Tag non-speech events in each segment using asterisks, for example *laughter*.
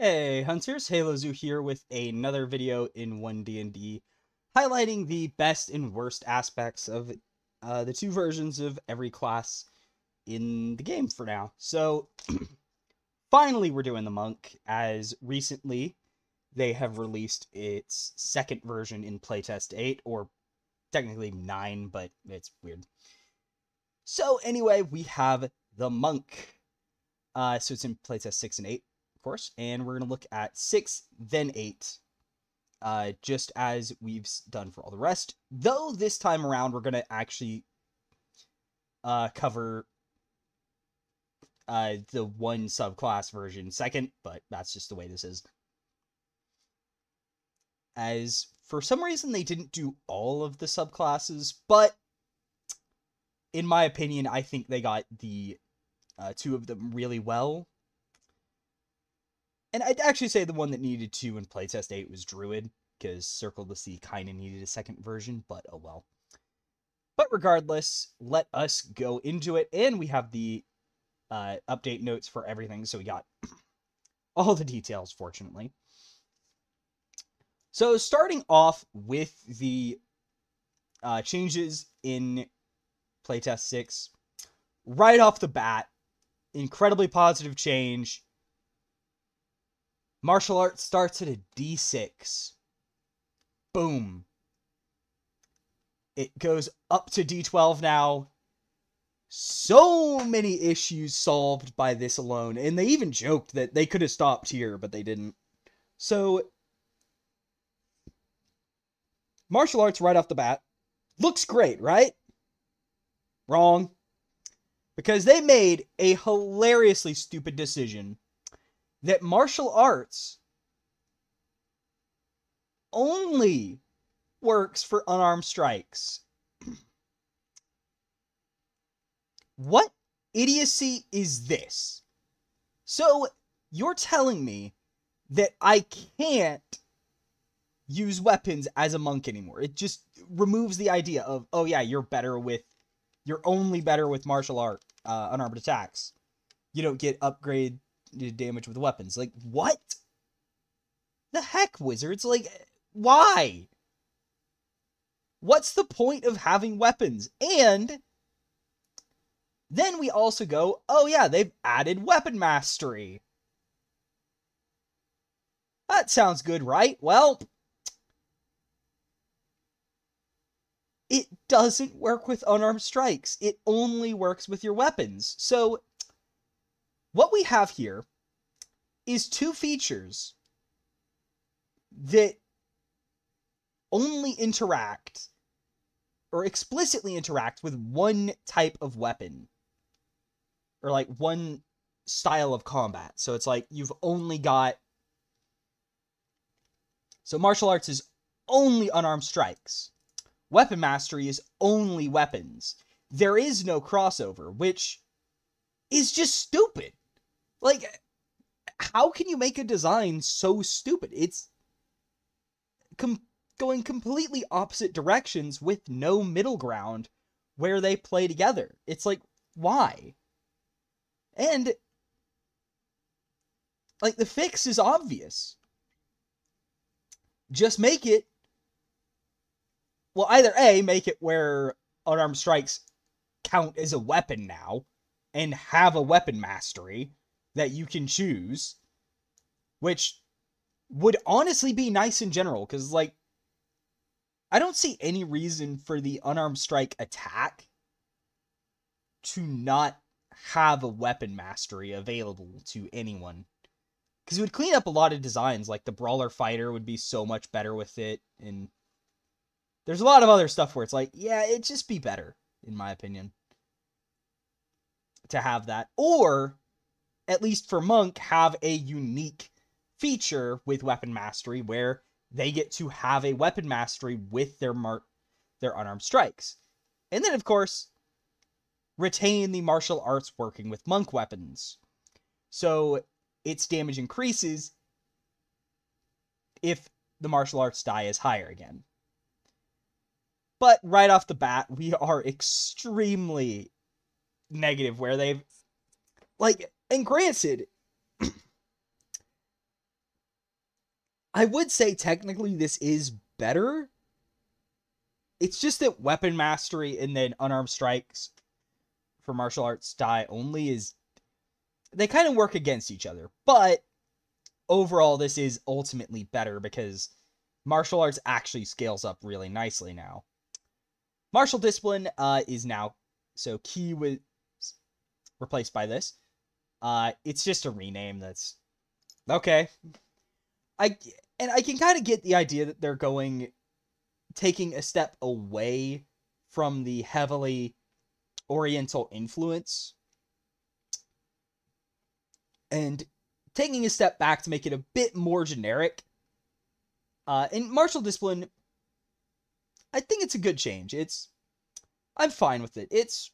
Hey Hunters, HaloZoo here with another video in 1D&D, highlighting the best and worst aspects of uh, the two versions of every class in the game for now. So, *clears throat* finally we're doing the Monk, as recently they have released its second version in Playtest 8, or technically 9, but it's weird. So anyway, we have the Monk. Uh, so it's in playtest 6 and 8 course, and we're going to look at 6, then 8, uh, just as we've done for all the rest. Though this time around, we're going to actually uh, cover uh, the one subclass version second, but that's just the way this is. As for some reason, they didn't do all of the subclasses, but in my opinion, I think they got the uh, two of them really well and I'd actually say the one that needed to in playtest 8 was Druid, because Circle the Sea kind of needed a second version, but oh well. But regardless, let us go into it. And we have the uh, update notes for everything, so we got *clears throat* all the details, fortunately. So, starting off with the uh, changes in playtest 6, right off the bat, incredibly positive change Martial arts starts at a D6. Boom. It goes up to D12 now. So many issues solved by this alone. And they even joked that they could have stopped here, but they didn't. So, martial arts right off the bat looks great, right? Wrong. Because they made a hilariously stupid decision that martial arts only works for unarmed strikes. *clears throat* what idiocy is this? So you're telling me that I can't use weapons as a monk anymore. It just removes the idea of, oh yeah, you're better with, you're only better with martial art, uh, unarmed attacks. You don't get upgrade damage with weapons. Like, what? The heck, wizards? Like, why? What's the point of having weapons? And then we also go, oh yeah, they've added weapon mastery. That sounds good, right? Well, it doesn't work with unarmed strikes. It only works with your weapons. So what we have here is two features that only interact or explicitly interact with one type of weapon or like one style of combat. So it's like you've only got so martial arts is only unarmed strikes. Weapon mastery is only weapons. There is no crossover, which is just stupid. Like, how can you make a design so stupid? It's com- going completely opposite directions with no middle ground where they play together. It's like, why? And, like, the fix is obvious. Just make it. Well, either A, make it where unarmed strikes count as a weapon now and have a weapon mastery that you can choose, which would honestly be nice in general because, like, I don't see any reason for the unarmed strike attack to not have a weapon mastery available to anyone. Because it would clean up a lot of designs, like the Brawler Fighter would be so much better with it, and there's a lot of other stuff where it's like, yeah, it'd just be better, in my opinion, to have that. Or at least for Monk, have a unique feature with weapon mastery where they get to have a weapon mastery with their mar- their unarmed strikes. And then of course, retain the martial arts working with monk weapons. So its damage increases if the martial arts die is higher again. But right off the bat, we are extremely negative where they've like and granted, *clears throat* I would say technically this is better. It's just that weapon mastery and then unarmed strikes for martial arts die only is they kind of work against each other. But overall this is ultimately better because martial arts actually scales up really nicely now. Martial discipline uh, is now so key was replaced by this. Uh, it's just a rename that's okay. I and I can kind of get the idea that they're going taking a step away from the heavily oriental influence and taking a step back to make it a bit more generic. Uh, in martial discipline, I think it's a good change. It's I'm fine with it. It's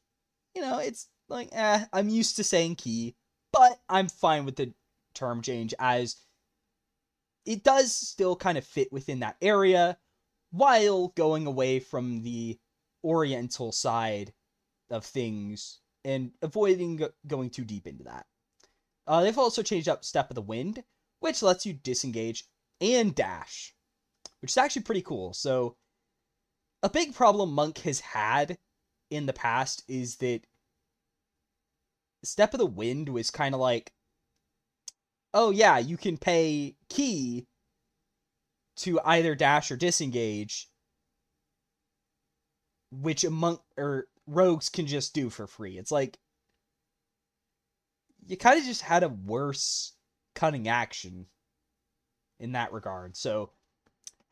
you know, it's like eh, I'm used to saying key. But I'm fine with the term change as it does still kind of fit within that area while going away from the oriental side of things and avoiding going too deep into that. Uh, they've also changed up Step of the Wind, which lets you disengage and dash, which is actually pretty cool. So, a big problem Monk has had in the past is that Step of the Wind was kind of like, oh yeah, you can pay key to either dash or disengage, which among or rogues can just do for free. It's like you kind of just had a worse cunning action in that regard. So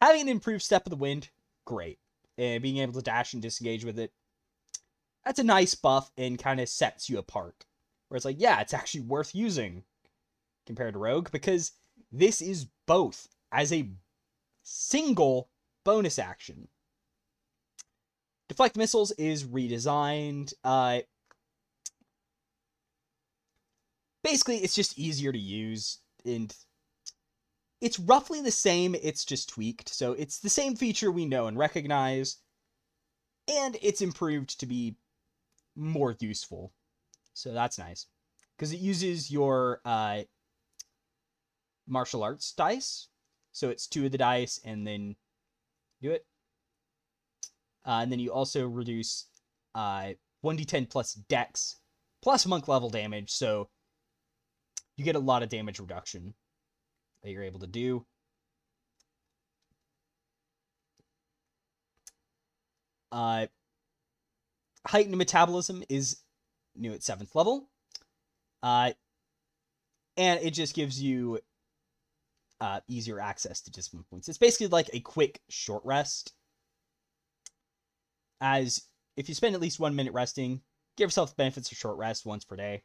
having an improved step of the wind, great. And being able to dash and disengage with it, that's a nice buff and kind of sets you apart where it's like, yeah, it's actually worth using compared to Rogue because this is both as a single bonus action. Deflect Missiles is redesigned. Uh, basically, it's just easier to use, and it's roughly the same, it's just tweaked. So it's the same feature we know and recognize, and it's improved to be more useful so that's nice because it uses your uh, martial arts dice. So it's two of the dice and then do it. Uh, and then you also reduce uh, 1d10 plus dex plus monk level damage. So you get a lot of damage reduction that you're able to do. Uh, heightened metabolism is new at seventh level. Uh, and it just gives you uh, easier access to discipline points. It's basically like a quick short rest. As if you spend at least one minute resting, give yourself the benefits of short rest once per day.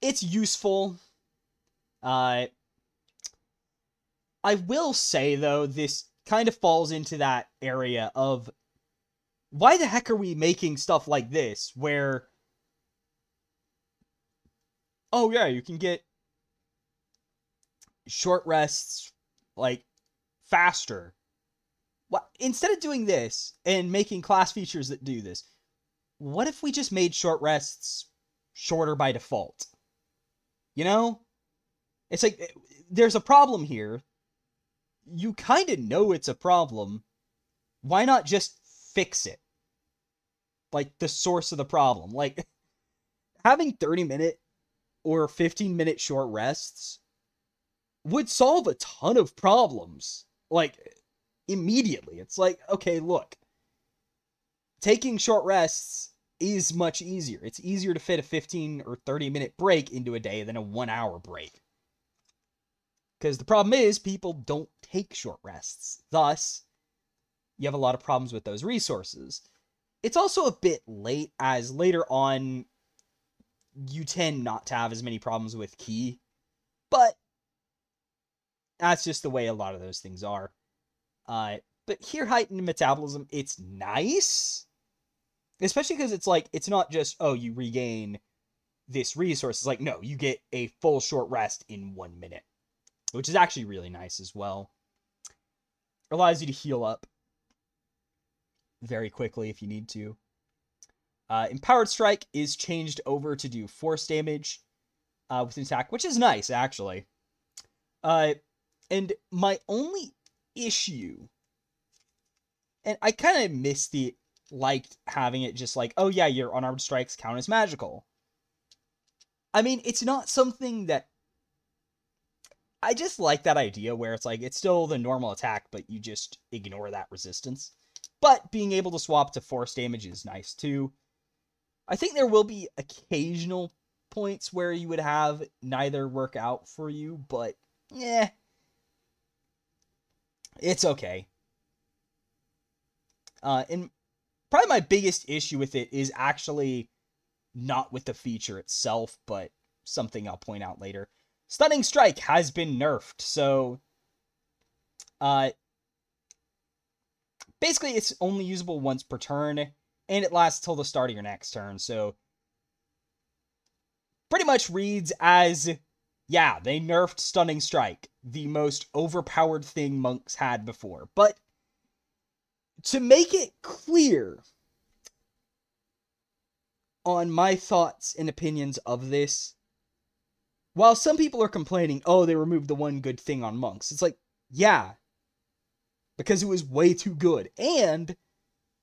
It's useful. Uh, I will say, though, this kind of falls into that area of why the heck are we making stuff like this where oh yeah you can get short rests like faster what instead of doing this and making class features that do this what if we just made short rests shorter by default you know it's like eh, there's a problem here you kind of know it's a problem why not just fix it. Like the source of the problem. Like *laughs* having 30 minute or 15 minute short rests would solve a ton of problems. Like immediately. It's like, okay, look. Taking short rests is much easier. It's easier to fit a 15 or 30 minute break into a day than a 1 hour break. Because the problem is, people don't take short rests. Thus, you have a lot of problems with those resources. It's also a bit late, as later on, you tend not to have as many problems with key, but that's just the way a lot of those things are. Uh, but here, heightened metabolism, it's nice, especially because it's like it's not just oh you regain this resource. It's like no, you get a full short rest in one minute, which is actually really nice as well. allows you to heal up very quickly if you need to. Uh, Empowered Strike is changed over to do force damage uh, with an attack, which is nice, actually. Uh, and my only issue, and I kind of missed the liked having it just like, oh yeah, your unarmed strikes count as magical. I mean, it's not something that I just like that idea where it's like it's still the normal attack, but you just ignore that resistance but being able to swap to force damage is nice too. I think there will be occasional points where you would have neither work out for you, but yeah, it's okay. Uh, and probably my biggest issue with it is actually not with the feature itself, but something I'll point out later. Stunning Strike has been nerfed, so uh, Basically, it's only usable once per turn, and it lasts till the start of your next turn. So, pretty much reads as yeah, they nerfed Stunning Strike, the most overpowered thing monks had before. But to make it clear on my thoughts and opinions of this, while some people are complaining, oh, they removed the one good thing on monks, it's like, yeah, because it was way too good. And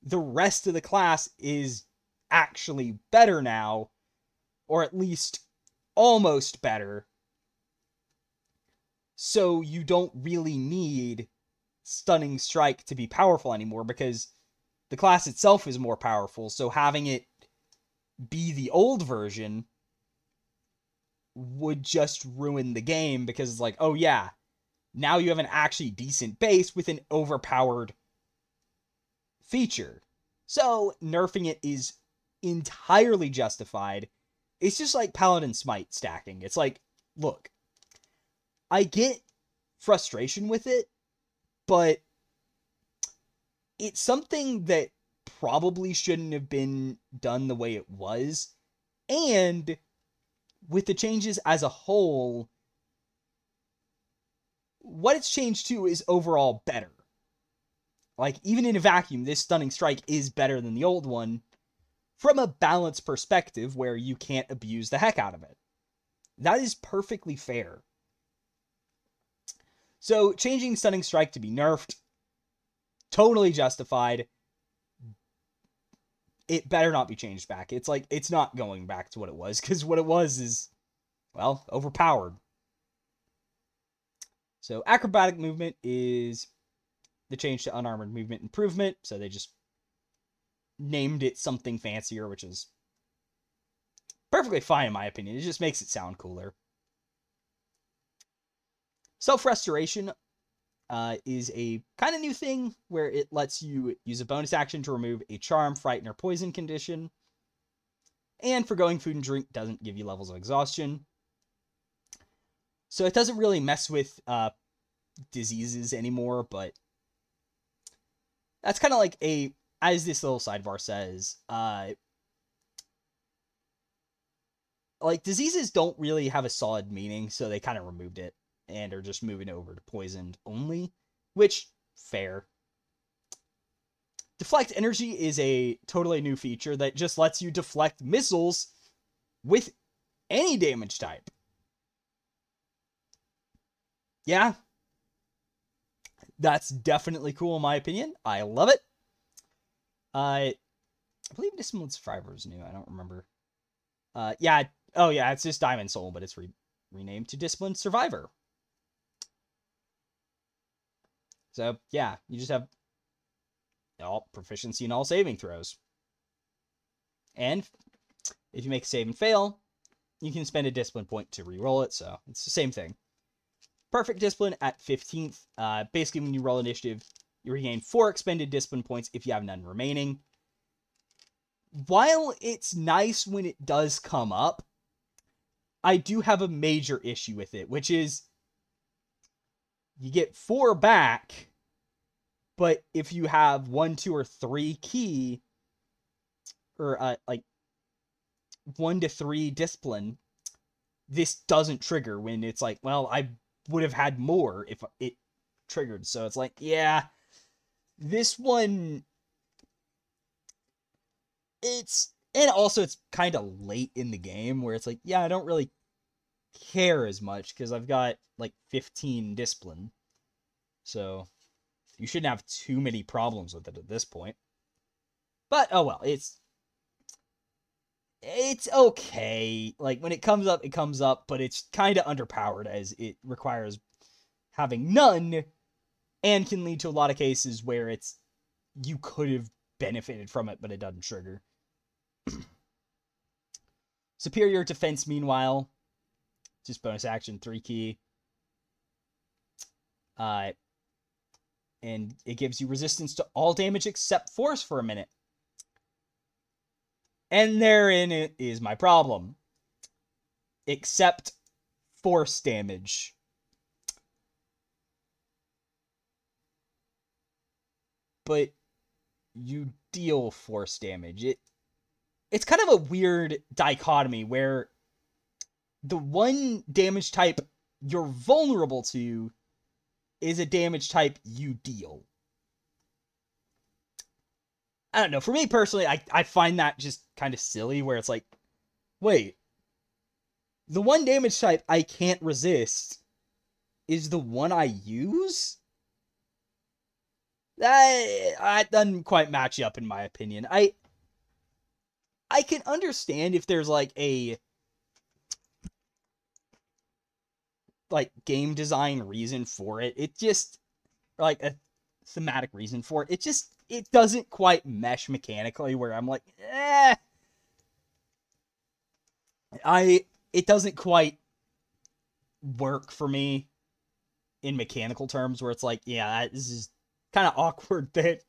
the rest of the class is actually better now, or at least almost better. So you don't really need Stunning Strike to be powerful anymore because the class itself is more powerful. So having it be the old version would just ruin the game because it's like, oh yeah, now you have an actually decent base with an overpowered feature. So nerfing it is entirely justified. It's just like Paladin Smite stacking. It's like, look, I get frustration with it, but it's something that probably shouldn't have been done the way it was. And with the changes as a whole, what it's changed to is overall better. Like, even in a vacuum, this stunning strike is better than the old one from a balance perspective where you can't abuse the heck out of it. That is perfectly fair. So, changing Stunning Strike to be nerfed, totally justified. It better not be changed back. It's like, it's not going back to what it was, because what it was is, well, overpowered. So acrobatic movement is the change to unarmored movement improvement. So they just named it something fancier, which is perfectly fine in my opinion. It just makes it sound cooler. Self restoration uh, is a kind of new thing where it lets you use a bonus action to remove a charm, frighten, or poison condition. And forgoing food and drink doesn't give you levels of exhaustion. So it doesn't really mess with uh, diseases anymore, but that's kind of like a, as this little sidebar says, uh, like diseases don't really have a solid meaning, so they kind of removed it and are just moving over to poisoned only, which fair. Deflect energy is a totally new feature that just lets you deflect missiles with any damage type yeah, that's definitely cool in my opinion. I love it. Uh, I believe Dismal Survivor is new. I don't remember. Uh, yeah. Oh, yeah. It's just Diamond Soul, but it's re- renamed to Disciplined Survivor. So yeah, you just have all proficiency in all saving throws. And if you make a save and fail, you can spend a discipline point to re-roll it. So it's the same thing. Perfect Discipline at 15th. Uh, basically, when you roll initiative, you regain four expended discipline points if you have none remaining. While it's nice when it does come up, I do have a major issue with it, which is you get four back, but if you have one, two, or three key, or uh, like one to three discipline, this doesn't trigger when it's like, well, i would have had more if it triggered. So it's like, yeah, this one, it's and also it's kind of late in the game where it's like, yeah, I don't really care as much because I've got like 15 discipline. So you shouldn't have too many problems with it at this point. But oh well, it's it's okay. Like when it comes up, it comes up, but it's kind of underpowered as it requires having none and can lead to a lot of cases where it's you could have benefited from it, but it doesn't trigger. *clears throat* Superior defense, meanwhile, just bonus action, three key. Uh, and it gives you resistance to all damage except force for a minute. And therein is my problem. Except force damage. But you deal force damage. It it's kind of a weird dichotomy where the one damage type you're vulnerable to is a damage type you deal. I don't know. For me personally, I, I find that just kind of silly where it's like, wait, the one damage type I can't resist is the one I use? That, that doesn't quite match up in my opinion. I I can understand if there's like a like game design reason for it. It just like a thematic reason for it. It just it doesn't quite mesh mechanically where I'm like, eh. I it doesn't quite work for me in mechanical terms where it's like, yeah, this is kind of awkward *laughs* that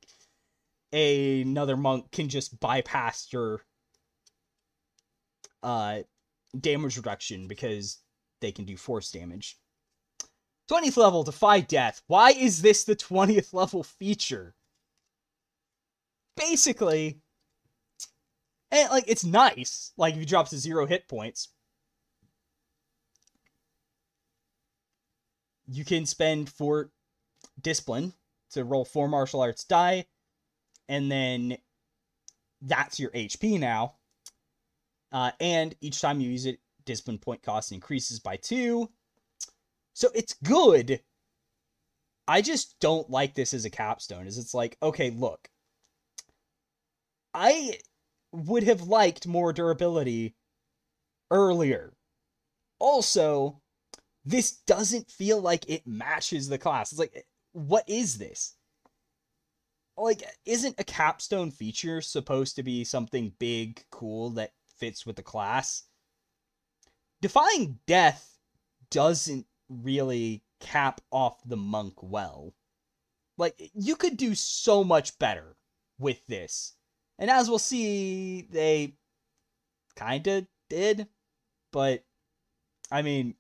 a, another monk can just bypass your uh damage reduction because they can do force damage. 20th level, Defy Death. Why is this the 20th level feature? basically, and eh, like it's nice. Like if he drops to zero hit points, you can spend four discipline to roll four martial arts die, and then that's your HP now. Uh, and each time you use it, discipline point cost increases by two. So it's good. I just don't like this as a capstone. as it's like, okay, look, I would have liked more durability earlier. Also, this doesn't feel like it matches the class. It's like, what is this? Like, isn't a capstone feature supposed to be something big, cool that fits with the class? Defying death doesn't really cap off the monk well. Like, you could do so much better with this. And as we'll see, they kind of did. But, I mean,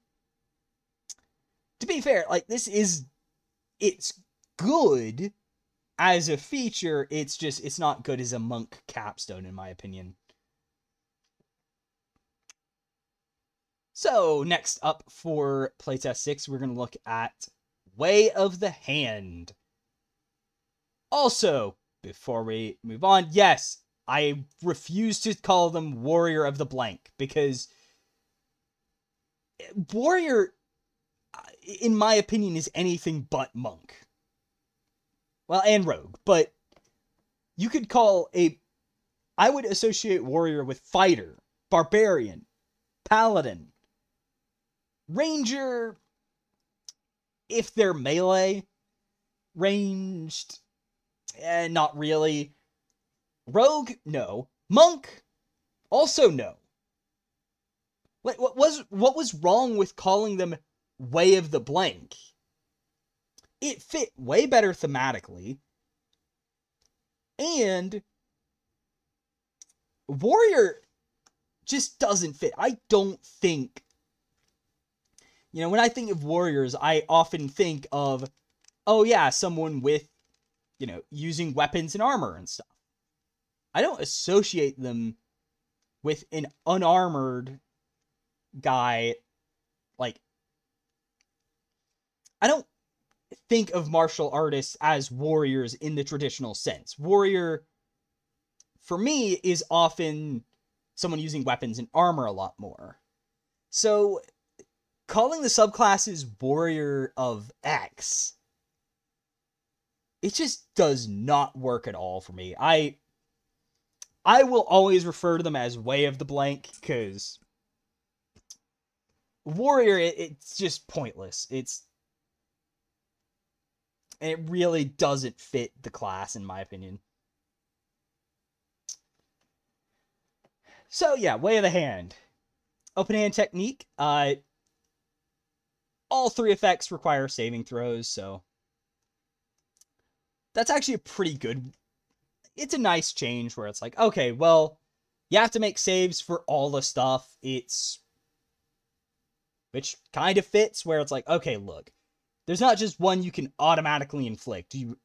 to be fair, like, this is. It's good as a feature. It's just. It's not good as a monk capstone, in my opinion. So, next up for playtest 6, we're going to look at Way of the Hand. Also, before we move on, yes, I refuse to call them Warrior of the Blank because eh, Warrior, uh, in my opinion, is anything but Monk. Well, and Rogue, but you could call a. I would associate Warrior with Fighter, Barbarian, Paladin, Ranger, if they're melee, ranged, eh, not really. Rogue, no. Monk, also no. What, what was what was wrong with calling them Way of the Blank? It fit way better thematically. And Warrior just doesn't fit. I don't think you know, when I think of warriors, I often think of oh yeah, someone with you know, using weapons and armor and stuff. I don't associate them with an unarmored guy like I don't think of martial artists as warriors in the traditional sense. Warrior for me is often someone using weapons and armor a lot more. So calling the subclasses warrior of X it just does not work at all for me. I I will always refer to them as Way of the Blank because Warrior, it, it's just pointless. It's and it really doesn't fit the class in my opinion. So yeah, Way of the Hand, open hand technique. Uh, all three effects require saving throws, so that's actually a pretty good. It's a nice change where it's like, okay, well, you have to make saves for all the stuff. It's which kind of fits where it's like, okay, look, there's not just one you can automatically inflict. You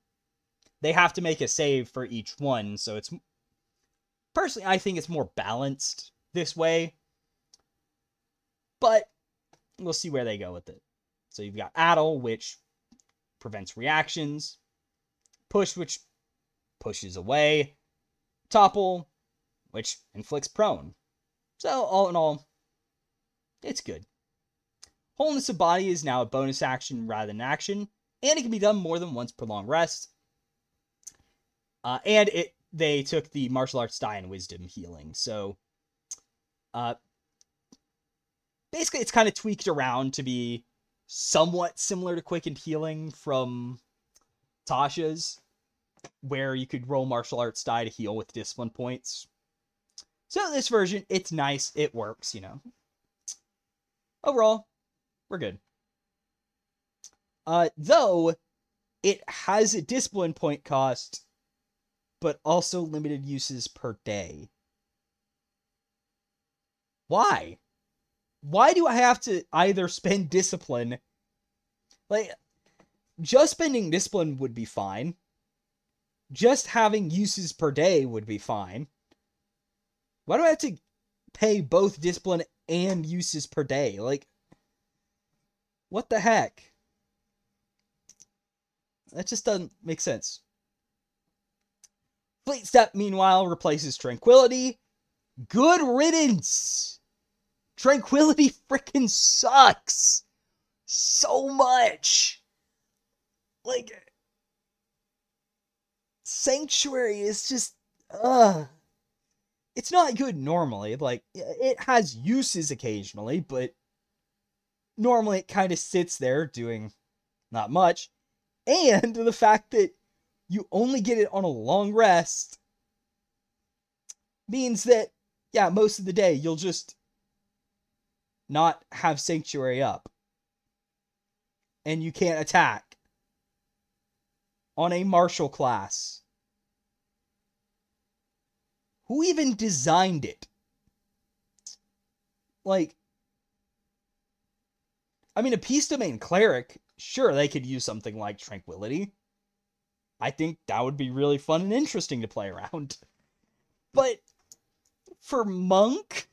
they have to make a save for each one, so it's personally I think it's more balanced this way. But we'll see where they go with it. So you've got Addle, which prevents reactions. Push, which pushes away. Topple, which inflicts prone. So, all in all, it's good. Wholeness of body is now a bonus action rather than action, and it can be done more than once per long rest. Uh, and it they took the martial arts die and wisdom healing, so uh, basically it's kind of tweaked around to be somewhat similar to quickened healing from Tasha's, where you could roll martial arts die to heal with discipline points. So this version, it's nice, it works, you know. Overall, we're good. Uh, though, it has a discipline point cost, but also limited uses per day. Why? Why do I have to either spend discipline? Like, just spending discipline would be fine. Just having uses per day would be fine. Why do I have to pay both discipline and uses per day? Like, what the heck? That just doesn't make sense. Fleet Step, meanwhile, replaces Tranquility. Good riddance! Tranquility *laughs* freaking sucks! So much! like sanctuary is just uh it's not good normally like it has uses occasionally but normally it kind of sits there doing not much and the fact that you only get it on a long rest means that yeah most of the day you'll just not have sanctuary up and you can't attack on a martial class? Who even designed it? Like, I mean, a peace domain cleric, sure, they could use something like tranquility. I think that would be really fun and interesting to play around. *laughs* But for monk,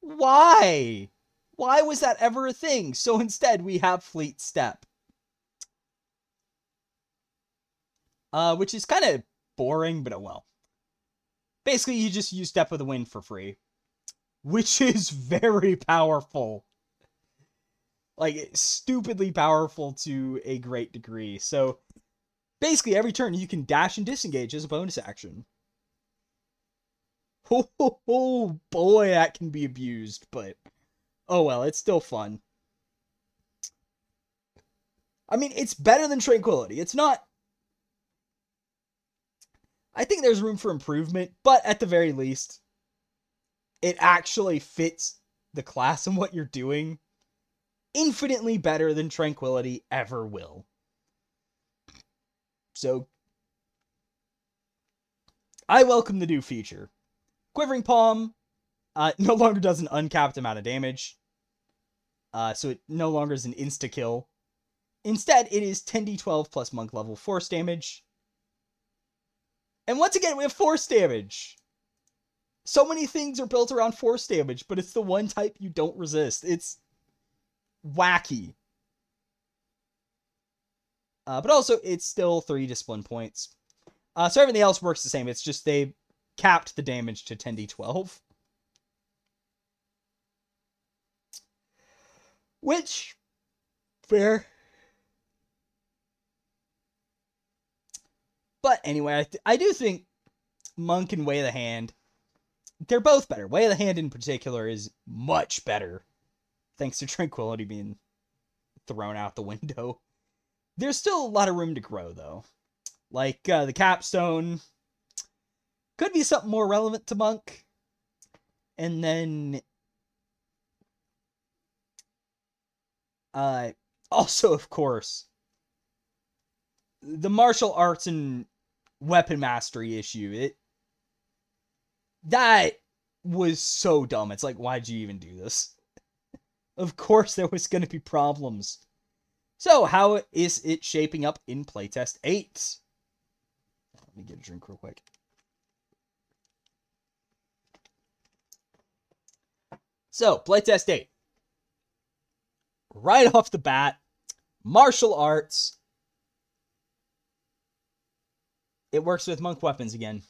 why? Why was that ever a thing? So instead, we have Fleet Step. uh, which is kind of boring, but oh well. Basically, you just use Step of the Wind for free, which *laughs* is very powerful. Like, stupidly powerful to a great degree. So, basically, every turn you can dash and disengage as a bonus action. *laughs* Oh boy, that can be abused, but oh well, it's still fun. I mean, it's better than Tranquility. It's not I think there's room for improvement, but at the very least, it actually fits the class and what you're doing infinitely better than Tranquility ever will. So, I welcome the new feature. Quivering Palm uh, *laughs* no longer does an uncapped amount of damage, uh, so it no longer is an insta kill. Instead, it is 10d12 plus monk level force damage, and once again, we have force damage. So many things are built around force damage, but it's the one type you don't resist. It's wacky. Uh, but also, it's still three discipline points. Uh, so everything else works the same. It's just they capped the damage to 10d12. Which, fair. But anyway, I, th- I do think Monk and Way of the Hand, they're both better. Way of the Hand in particular is much better, thanks to Tranquility being thrown out the *laughs* window. There's still a lot of room to grow, though. Like uh, the capstone could be something more relevant to Monk. And then uh, *laughs* also, of course, the martial arts and weapon mastery issue. It that was so dumb. It's like, why'd you even do this? *laughs* of course, there was going to be problems. So, how is it shaping up in playtest 8? Let me get a drink real quick. So, playtest 8. Right off the bat, martial arts, It works with monk weapons again.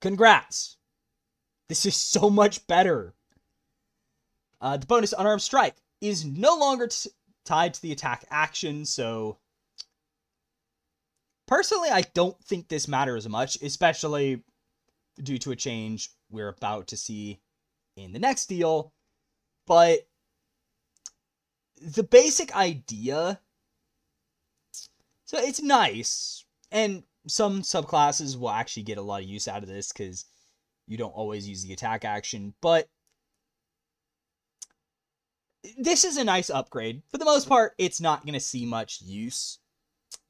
Congrats. This is so much better. Uh, the bonus unarmed strike is no longer tied to the attack action, so personally, I don't think this matters much, especially due to a change we're about to see in the next deal. But the basic idea so it's nice. And some subclasses will actually get a lot of use out of this because you don't always use the attack action, but this is a nice upgrade. For the most part, it's not going to see much use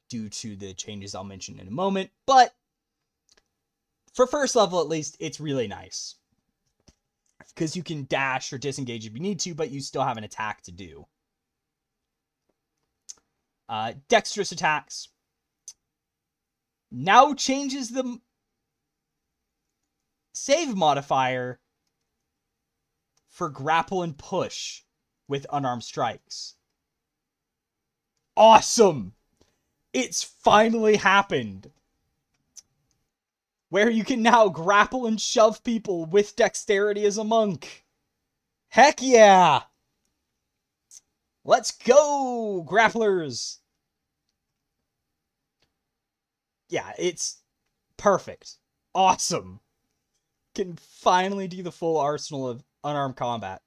due to the changes I'll mention in a moment, but for first level at least, it's really nice. Because you can dash or disengage if you need to, but you still have an attack to do uh, dexterous attacks. Now changes the save modifier for grapple and push with unarmed strikes. Awesome! It's finally happened! Where you can now grapple and shove people with dexterity as a monk. Heck yeah! Let's go, grapplers! Yeah, it's perfect. Awesome. Can finally do the full arsenal of unarmed combat.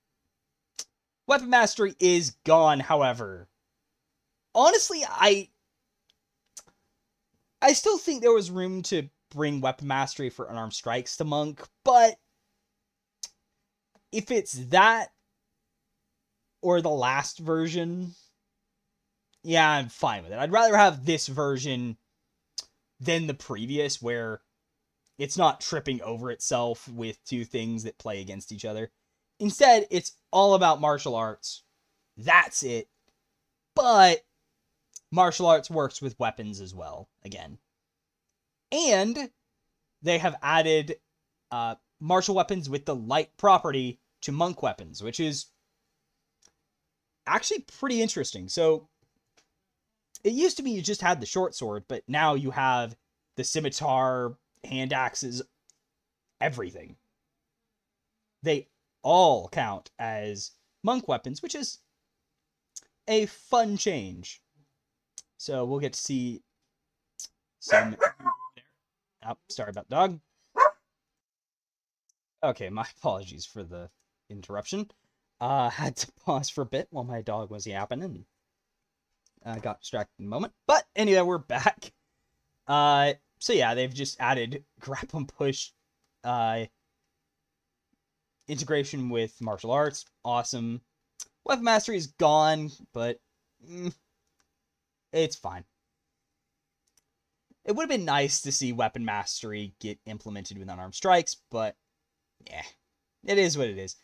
Weapon mastery is gone, however. Honestly, I I still think there was room to bring weapon mastery for unarmed strikes to monk, but if it's that or the last version, yeah, I'm fine with it. I'd rather have this version than the previous where it's not tripping over itself with two things that play against each other. Instead, it's all about martial arts. That's it. But martial arts works with weapons as well, again. And they have added uh, martial weapons with the light property to monk weapons, which is actually pretty interesting. So it used to be you just had the short sword, but now you have the scimitar, hand axes, everything. They all count as monk weapons, which is a fun change. So we'll get to see some. Oh, sorry about dog. Okay, my *laughs* apologies for the interruption. Uh, *laughs* had to pause for a bit while my dog was yapping and I uh, got distracted a moment. But anyway, we're back. Uh, so yeah, they've just added *laughs* grab and push uh, integration with martial arts. Awesome. Weapon mastery is gone, but mm, it's fine. It would have been nice to see weapon mastery get implemented with unarmed strikes, but yeah, it is what it is.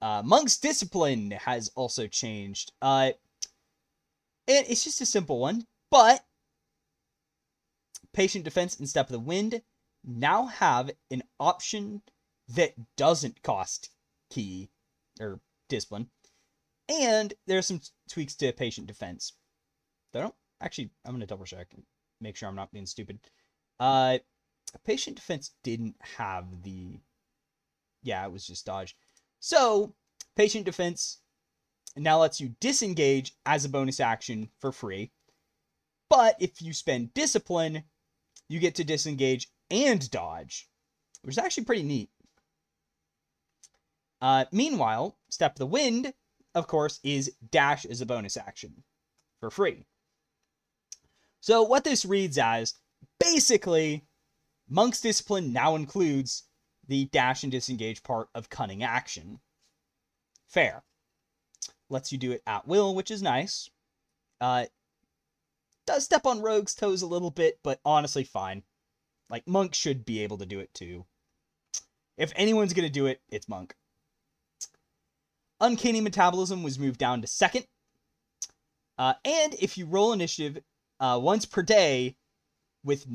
Uh, Monk's discipline has also changed. Uh, and it's just a simple one, but Patient Defense and Step of the Wind now have an option that doesn't cost key or discipline. And there are some tweaks to patient defense. I don't actually I'm gonna double check and make sure I'm not being stupid. Uh patient defense didn't have the yeah, it was just dodge. So, Patient Defense now lets you disengage as a bonus action for free. But if you spend Discipline, you get to disengage and dodge, which is actually pretty neat. Uh, meanwhile, Step the Wind, of course, is dash as a bonus action for free. So, what this reads as basically, Monk's Discipline now includes the dash and disengage part of cunning action. Fair. Lets you do it at will, which is nice. Uh, does step on Rogue's toes a little bit, but honestly, fine. Like, Monk should be able to do it too. If anyone's going to do it, it's Monk. Uncanny Metabolism was moved down to second. Uh, and if you roll initiative uh, once per day, with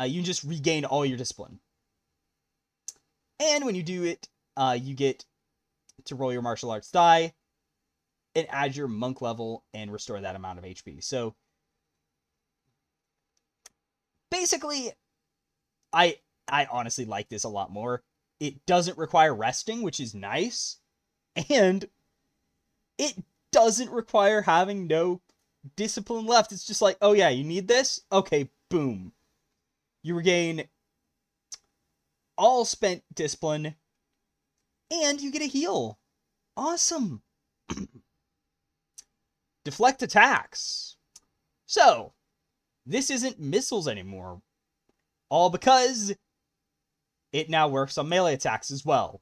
uh, you just regain all your discipline. And when you do it, uh, you get to roll your martial arts die and add your monk level and restore that amount of HP. So basically, I I honestly like this a lot more. It doesn't require resting, which is nice, and it doesn't require having no discipline left. It's just like, oh yeah, you need this? Okay, boom. You regain all spent discipline, and you get a heal. Awesome. *clears throat* Deflect attacks. So, this isn't missiles anymore. All because it now works on melee attacks as well.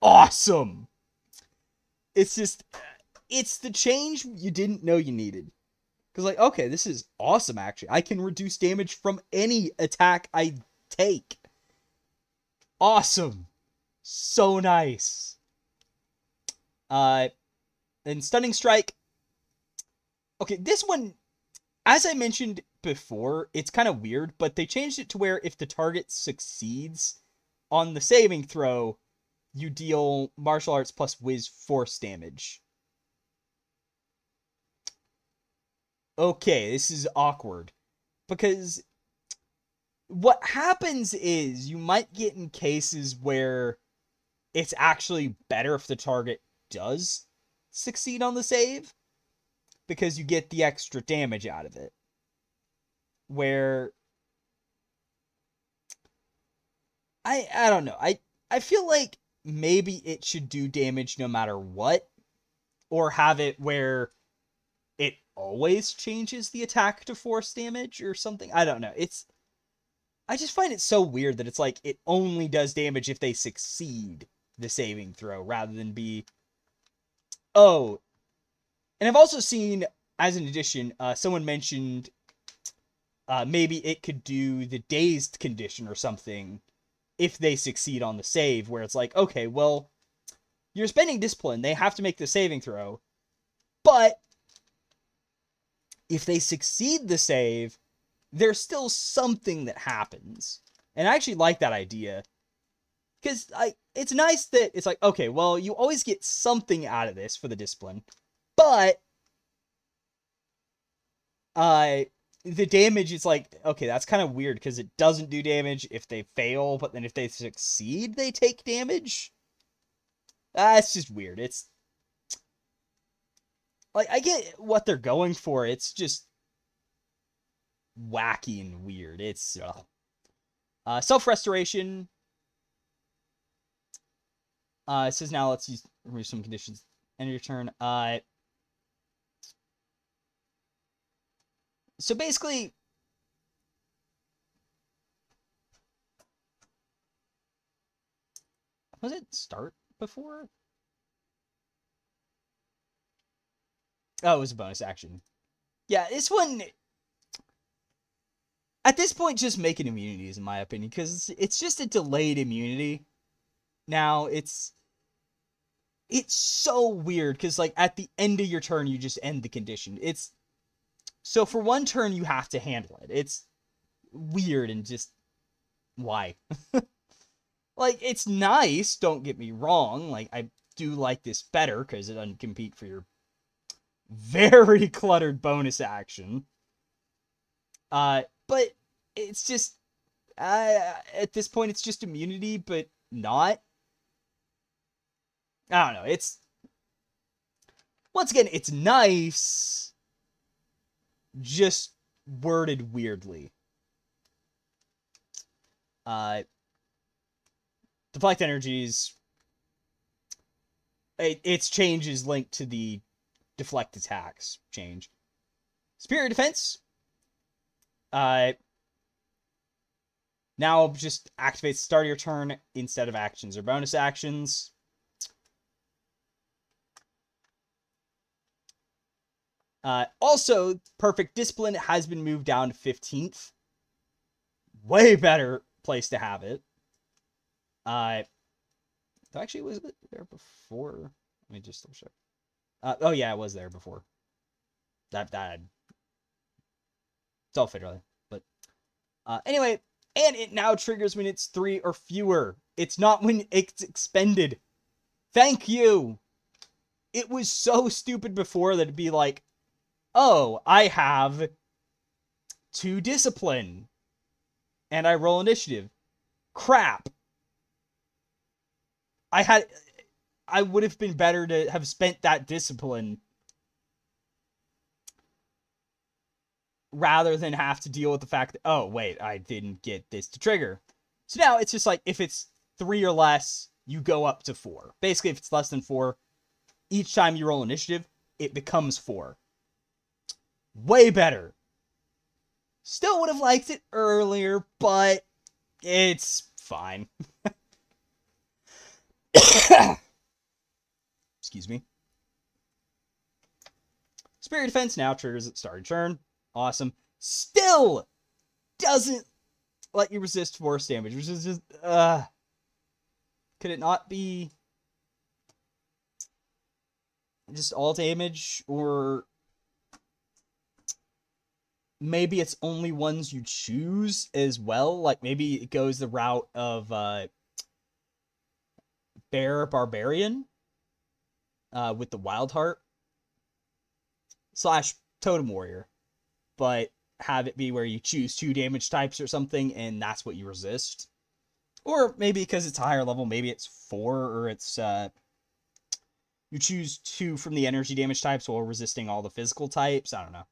Awesome. It's just, it's the change you didn't know you needed. Because, like, okay, this is awesome, actually. I can reduce damage from any attack I take awesome. So nice. Uh, and Stunning Strike. Okay, this one, as I mentioned before, it's kind of weird, but they changed it to where if the target succeeds on the saving throw, you deal martial arts plus whiz force damage. Okay, this is awkward. Because what happens is you might get in cases where it's actually better if the target does succeed on the save because you get the extra damage out of it. Where I I don't know. I I feel like maybe it should do damage no matter what or have it where it always changes the attack to force damage or something. I don't know. It's I just find it so weird that it's like it only does damage if they succeed the saving throw rather than be oh. And I've also seen as an addition, uh, someone mentioned uh, maybe it could do the dazed condition or something if they succeed on the save, where it's like, okay, well, you're spending discipline. They have to make the saving throw. But if they succeed the save, there's still something that happens. And I actually like that idea because I it's nice that it's like okay, well, you always get something out of this for the discipline, but uh the damage is like okay, that's kind of weird because it doesn't do damage if they fail, but then if they succeed, they take damage. That's uh, just weird. It's like I get what they're going for. It's just wacky and weird. It's uh, uh, self restoration. Uh, it says now let's use remove some conditions. End your turn. Uh, so basically, was it start before? Oh, it was a bonus action. Yeah, this one at this point, just make it immunities, in my opinion, because it's just a delayed immunity. Now it's it's so weird because like at the end of your turn, you just end the condition. It's so for one turn you have to handle it. It's weird and just why. *laughs* like it's nice. Don't get me wrong. Like I do like this better because it doesn't compete for your *laughs* very cluttered bonus action. Uh, but it's just uh, at this point it's just immunity, but not. I don't know. It's once again, it's nice, just worded weirdly. Uh, deflect energies. It, its change is linked to the deflect attacks change. Superior defense uh, now just activate start of your turn instead of actions or bonus actions. Uh, also, perfect discipline has been moved down to 15th. Way better place to have it. Uh, actually, was it there before? Let me just double check. Uh, oh yeah, it was there before. That that it's all federally. But uh, anyway, and it now triggers when it's three or fewer. It's not when it's expended. Thank you. It was so stupid before that it'd be like, oh, I have two discipline. And I roll initiative. Crap. I had I would have been better to have spent that discipline rather than have to deal with the fact that, oh, wait, I didn't get this to trigger. So now it's just like if it's three or less, you go up to four. Basically, if it's less than four, each time you roll initiative, it becomes four. Way better. Still would have liked it earlier, but it's fine. *coughs* Excuse me. Spirit Defense now triggers at start of turn awesome. Still doesn't let you resist force damage, which is just uh could it not be just all damage or maybe it's only ones you choose as well? Like maybe it goes the route of uh Bear Barbarian uh with the Wild Heart slash Totem Warrior but have it be where you choose two damage types or something and that's what you resist. Or maybe because it's higher level, maybe it's four or it's uh you choose two from the energy damage types while resisting all the physical types. I don't know.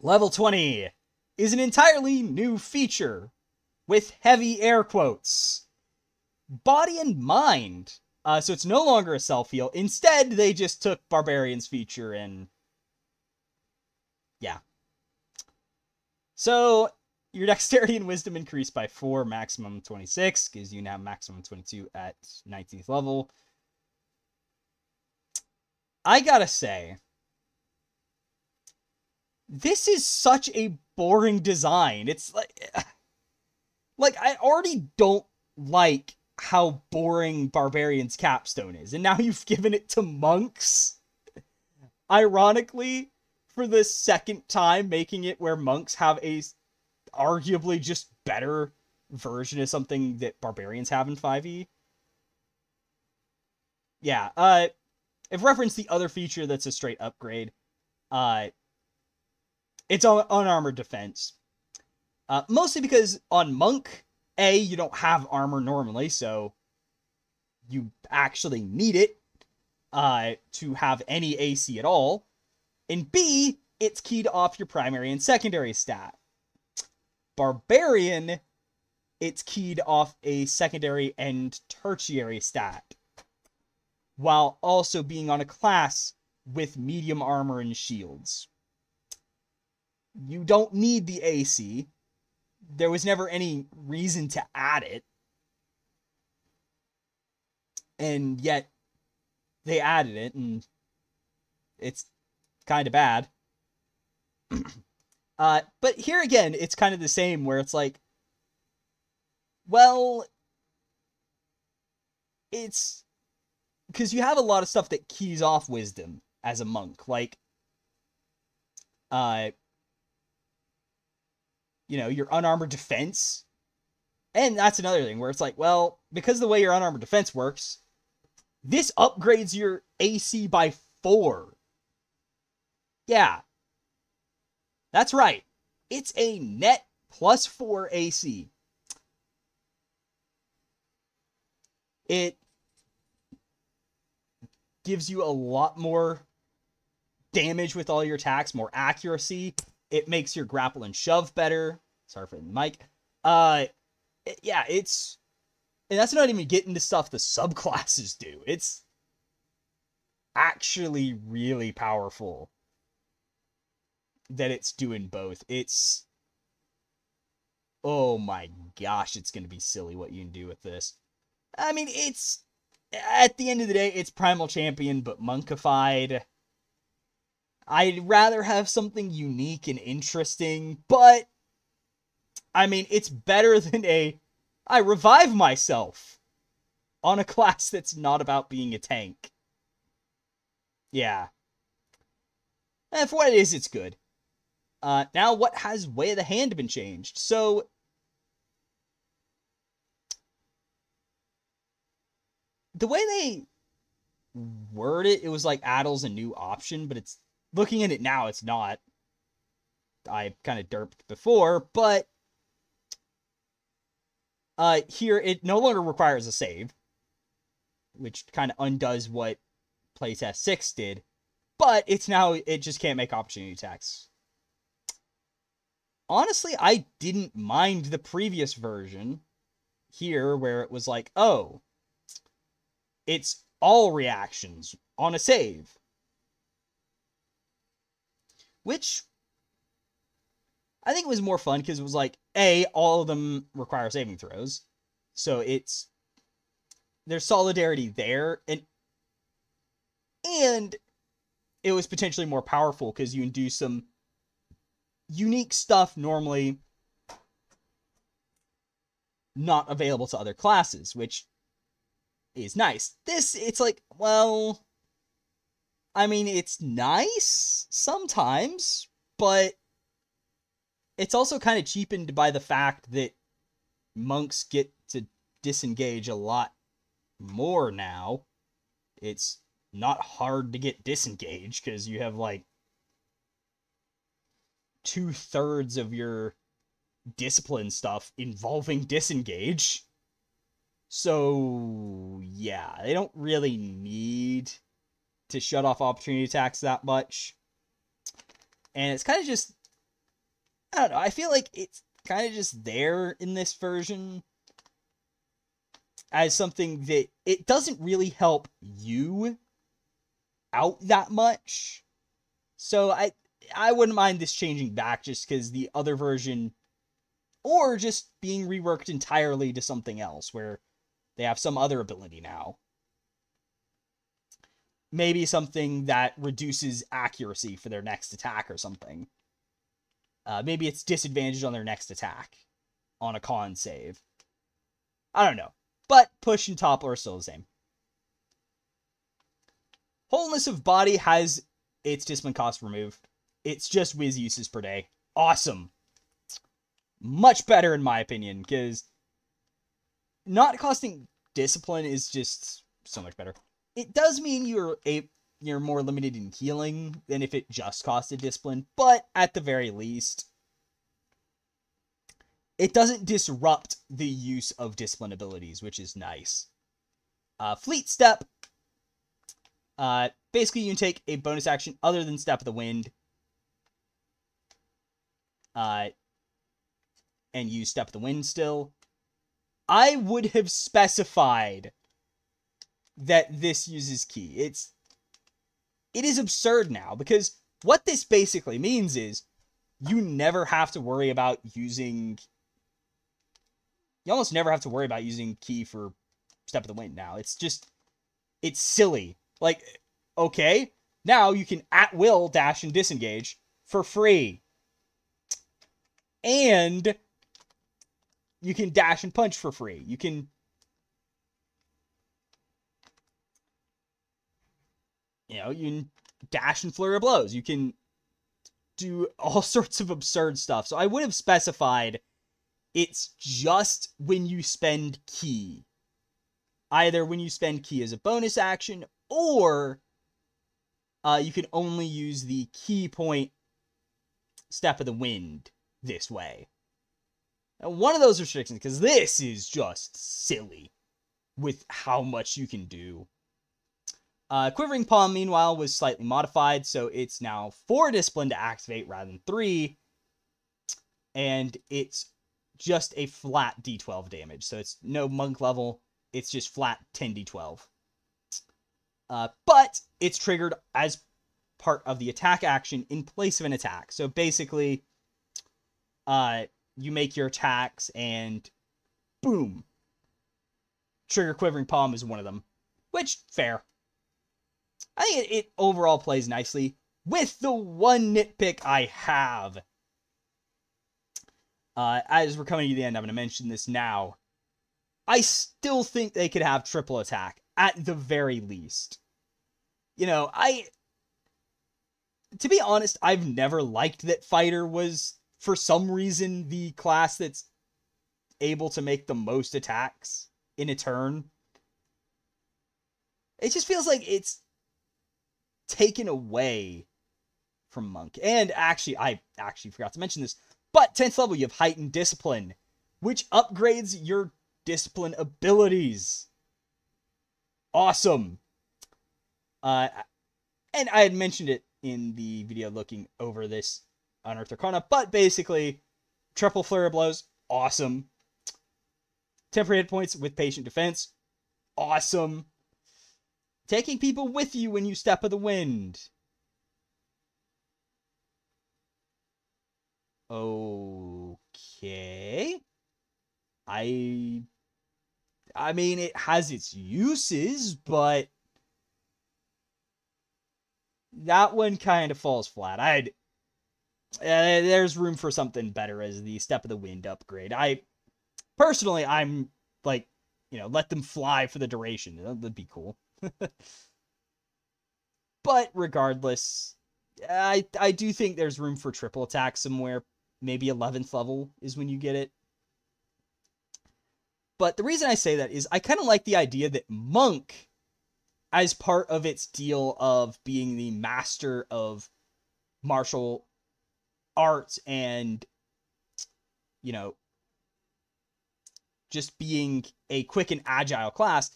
Level 20 is an entirely new feature with heavy air quotes. Body and mind. Uh, so it's no longer a self heal. Instead, they just took Barbarian's feature and yeah. So your *laughs* dexterity and wisdom increase by four, maximum 26, gives you now maximum 22 at 19th level. I gotta say, this is such a boring design. It's like, *sighs* like I already don't like how boring Barbarian's capstone is, and now *laughs* you've given it to monks. Ironically, for the second time, making it where monks have a arguably just better version of something that barbarians have in 5e. Yeah, uh, if reference the other feature that's a straight upgrade, uh, it's on unarmored defense. Uh, mostly because on Monk, A, you don't have armor normally, so you actually need it uh, to have any AC at all. And B, it's keyed off your primary and secondary stat. Barbarian, it's keyed off a secondary and tertiary stat, while also being on a class with medium armor and shields. You don't need the AC. There was never any reason to add it. And yet, they added it, and it's kind of bad. *clears throat* uh, but here again, it's kind of the same where it's like, well, it's because you have a lot of stuff that keys off wisdom as a monk, like, uh, you know, your unarmored defense. And that's another thing where it's like, well, because the way your unarmored defense works, this upgrades your AC by four yeah. That's right. It's a net plus 4 AC. It gives you a lot more damage with all your attacks, more accuracy. It makes your grapple and shove better. Sorry for the mic. Uh, it, yeah, it's and that's not even getting to stuff the subclasses do. It's actually really powerful that it's doing both. It's oh my gosh, it's gonna be silly what you can do with this. I mean, it's at the end of the day, it's Primal Champion, but monkified. I'd rather have something unique and interesting, but I mean, it's better *laughs* than a I revive myself on a class that's not about being a tank. Yeah. And for what it is, it's good. Uh, now, what has Way of the Hand been changed? So, the way they word it, it was like Addle's a new option, but it's looking at it now, it's not. I kind of derped before, but uh, here it no longer requires a save, which kind of undoes what playtest six did, but it's now it just can't make opportunity attacks honestly, I didn't mind the previous version here where it was like, oh, it's all reactions on a save. Which I think it was more fun because it was like, A, all of them require saving throws. So it's there's solidarity there and and it was potentially more powerful because you can do some unique stuff normally not available to other classes, which is nice. This, it's like, well, I mean, it's nice sometimes, but it's also kind of cheapened by the fact that monks get to disengage a lot more now. It's not hard to get disengaged because you have like two thirds of your discipline stuff involving disengage. So, yeah, they don't really need to shut off opportunity attacks that much. And it's kind of just, I don't know, I feel like it's kind of just there in this version as something that it doesn't really help you out that much. So I I wouldn't mind this changing back just because the other version, or just being reworked entirely to something else where they have some other ability now. Maybe something that reduces accuracy for their next attack or something. Uh, maybe it's disadvantage on their next attack on a con save. I don't know. But push and topple are still the same. Wholeness of body has its discipline cost removed. It's just whiz uses per day. Awesome. Much better in my opinion, because not costing discipline is just so much better. It does mean you're a you're more limited in healing than if it just costed discipline, but at the very least, it doesn't disrupt the use of discipline abilities, which is nice. Uh, fleet Step. Uh, basically, you can take a bonus action other than Step of the Wind uh, and use Step of the Wind still. I would have specified that this uses key. It's it is absurd now because what this basically means is you never have to worry about using you almost never have to worry about using key for step of the wind now. It's just it's silly. Like okay, now you can at will dash and disengage for free and you can dash and punch for free. You can you know, you can dash and flurry of blows. You can do all *laughs* sorts of absurd stuff. So I would have specified it's just when you spend key. Either when you spend key as a bonus action or uh, you can only use the key point step of the wind this way. And one of those restrictions, because this is just silly with how much you can do. Uh, Quivering Palm, meanwhile, was slightly modified, so it's now four discipline to activate rather than three. And it's just a flat d12 damage. So it's no monk level, it's just flat 10d12. Uh, but it's triggered as part of the attack action in place of an attack. So basically, uh, you make your attacks and boom. Trigger Quivering Palm is one of them, which fair. I think it, it overall plays nicely with the one nitpick I have. Uh, as we're coming to the end, I'm going to mention this now. I still think they could have triple attack at the very least. You know, I. To be honest, I've never liked that Fighter was for some reason the class that's able to make the most attacks in a turn. It just feels like it's taken away from Monk. And actually, I actually forgot to mention this, but 10th level, you have Heightened Discipline, which upgrades your discipline abilities. Awesome. Uh, and I had mentioned it in the video looking over this Unearthed Arcana. But basically, triple flare blows, awesome. Temporary hit points with patient defense, awesome. Taking people with you when you step of the wind. Okay. I I mean it has its uses, but that one kind of falls flat. I'd uh, there's room for something better as the step of the wind upgrade. I personally, I'm like, you know, let them fly for the duration. That'd be cool. *laughs* but regardless, I I do think there's room for triple attack somewhere. Maybe 11th level is when you get it. But the reason I say that is I kind of like the idea that Monk, as part of its deal of being the master of martial arts and you know just being a quick and agile class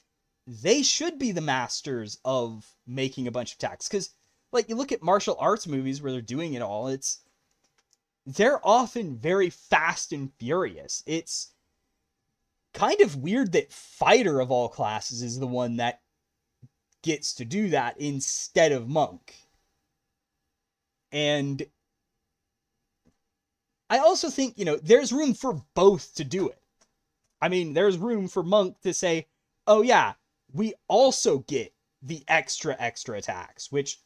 they should be the masters of making a bunch of attacks because like you look at martial arts movies where they're doing it all it's they're often very fast and furious it's kind of weird that fighter of all classes is the one that gets to do that instead of monk and I also think, you know, there's room for both to do it. I mean, there's room for Monk to say, oh, yeah, we also get the extra, extra attacks, which,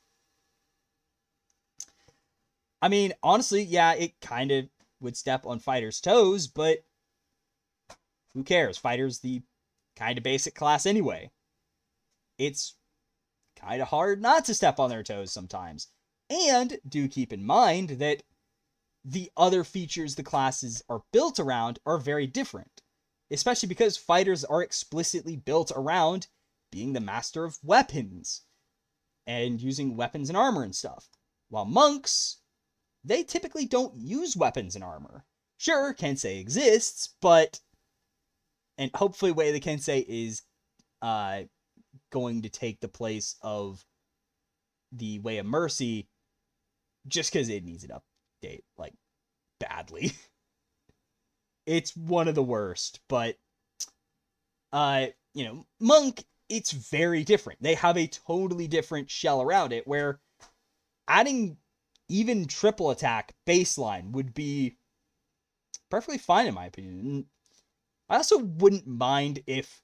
I mean, honestly, yeah, it kind of would step on fighters' toes, but who cares? Fighter's the kind of basic class anyway. It's kind of hard not to step on their toes sometimes. And do keep in mind that the other features the classes are built around are very different, especially because fighters are explicitly built around being the master of weapons and using weapons and armor and stuff. While monks, they typically don't use weapons and armor. Sure, Kensei exists, but. And hopefully, way the Kensei is uh, going to take the place of the Way of Mercy just because it needs it up date like badly. *laughs* it's one of the worst, but uh, you know, Monk, it's very different. They have a totally different shell around it where adding even triple attack baseline would be perfectly fine in my opinion. I also wouldn't mind if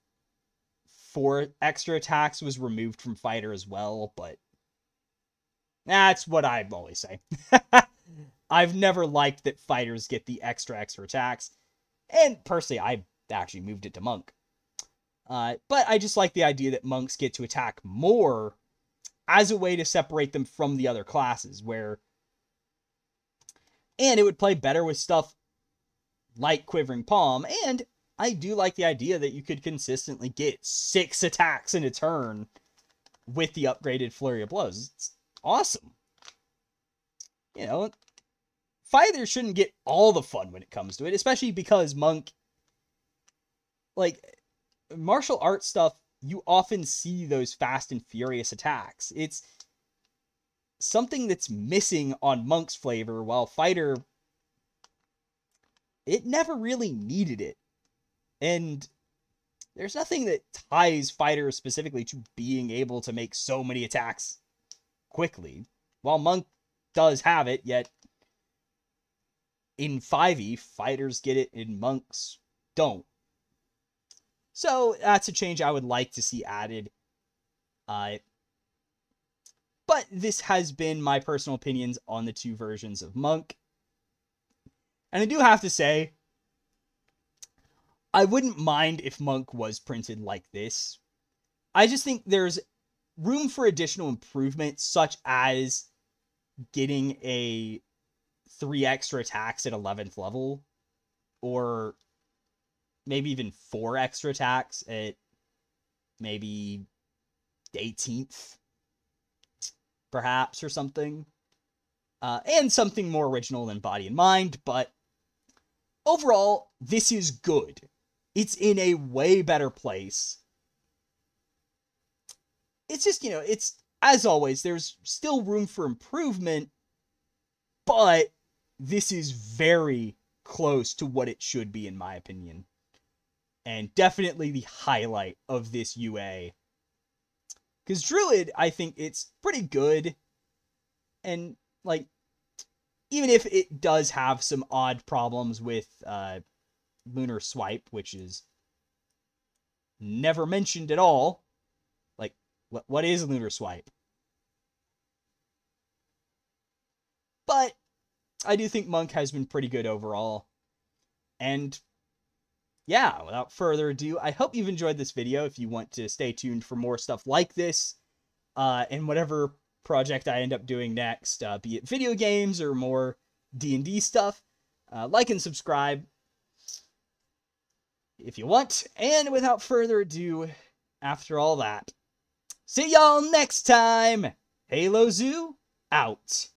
four extra attacks was removed from fighter as well, but that's what I always say. *laughs* I've never liked that fighters get the extra extra attacks, and personally, I actually moved it to monk. Uh, but I just like the idea that monks get to attack more as a way to separate them from the other classes, where and it would play better with stuff like Quivering Palm. And I do like the idea that you could consistently get six attacks in a turn with the upgraded Flurry of Blows. It's awesome. You know, Fighter shouldn't get all the fun when it comes to it, especially because Monk, like, martial arts stuff, you often see those fast and furious attacks. It's something that's missing on Monk's flavor, while Fighter, it never really needed it. And there's nothing that ties Fighter specifically to being able to make so many attacks quickly. While Monk does have it, yet in 5e, fighters get it and monks don't. So that's a change I would like to see added. Uh, but this has been my personal opinions on the two versions of Monk. And I do have to say, I wouldn't mind if Monk was printed like this. I just think there's room for additional improvement, such as getting a three extra attacks at 11th level or maybe even four extra attacks at maybe 18th perhaps or something uh, and something more original than body and mind but overall this is good it's in a way better place it's just you know it's as always there's still room for improvement but this is very close to what it should be, in my opinion. And definitely the highlight of this UA. Because Druid, I think it's pretty good. And, like, even if it does have some odd problems with uh, Lunar Swipe, which is never mentioned at all. Like, what, what is Lunar Swipe? But I do think Monk has been pretty good overall. And yeah, without further ado, I hope you've enjoyed this video. If you want to stay tuned for more stuff like this, uh, and whatever project I end up doing next, uh, be it video games or more D&D stuff, uh, like and subscribe if you want. And without further ado, after all that, see y'all next time. Halo Zoo out.